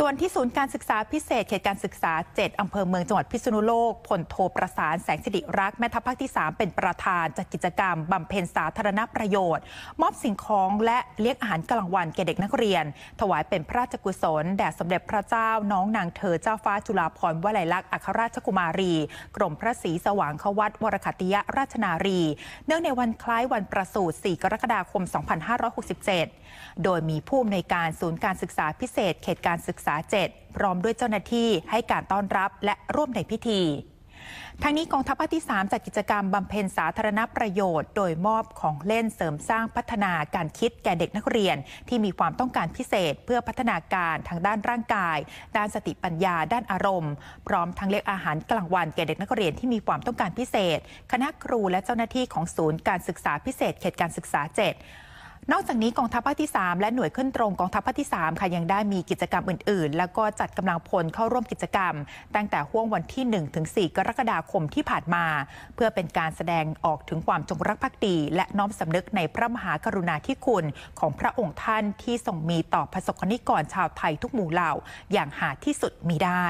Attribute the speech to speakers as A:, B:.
A: ส่วนที่ศูนย์การศึกษาพิเศษเขตการศึกษา 7 อำเภอเมืองจังหวัดพิษณุโลก ผลโทรประสานแสงสิริรักแม่ทัพภาคที่ 3 เป็นประธานจัดกิจกรรมบำเพ็ญสาธารณประโยชน์ มอบสิ่งของและเลี้ยงอาหารกลางวันแก่เด็กนักเรียน ถวายเป็นพระราชกุศล แด่สมเด็จพระเจ้า น้องนางเธอเจ้าฟ้าจุฬาภรณ์วลัยลักษณ์ อัครราชกุมารี กรมพระศรีสว่างควัตวรคติยราชนารีเนื่องในวันคล้ายวันประสูติ 4 กรกฎาคม 2567 โดยมีผู้อำนวยการศูนย์การศึกษาพิเศษ เขตการศึกษาษา7พร้อมด้วยเจ้าหน้าที่ให้การต้อนรับและร่วมในพิธี ทางนี้กองทัพภาคที่ 3จัดกิจกรรมบำเพ็ญสาธารณประโยชน์โดยมอบของเล่นเสริมสร้างพัฒนาการคิดแก่เด็กนักเรียนที่มีความต้องการพิเศษเพื่อพัฒนาการทางด้านร่างกายด้านสติปัญญาด้านอารมณ์ พร้อมทั้งเลี้ยงอาหารกลางวันแก่เด็กนักเรียนที่มีความต้องการพิเศษ คณะครูและเจ้าหน้าที่ของศูนย์การศึกษาพิเศษ เขตการศึกษา7นอกจากนี้กองทัพภาคที่3และหน่วยขึ้นตรงกองทัพภาคที่3ค่ะยังได้มีกิจกรรมอื่นๆ แล้วก็จัดกำลังพลเข้าร่วมกิจกรรมตั้งแต่ห่วงวันที่1ถึง4กรกฎาคมที่ผ่านมา เพื่อเป็นการแสดงออกถึงความจงรักภักดีและน้อมสำนึกในพระมหากรุณาธิคุณของพระองค์ท่านที่ทรงมีต่อประสบนิกรชาวไทยทุกหมู่เหล่าอย่างหาที่สุดมีได้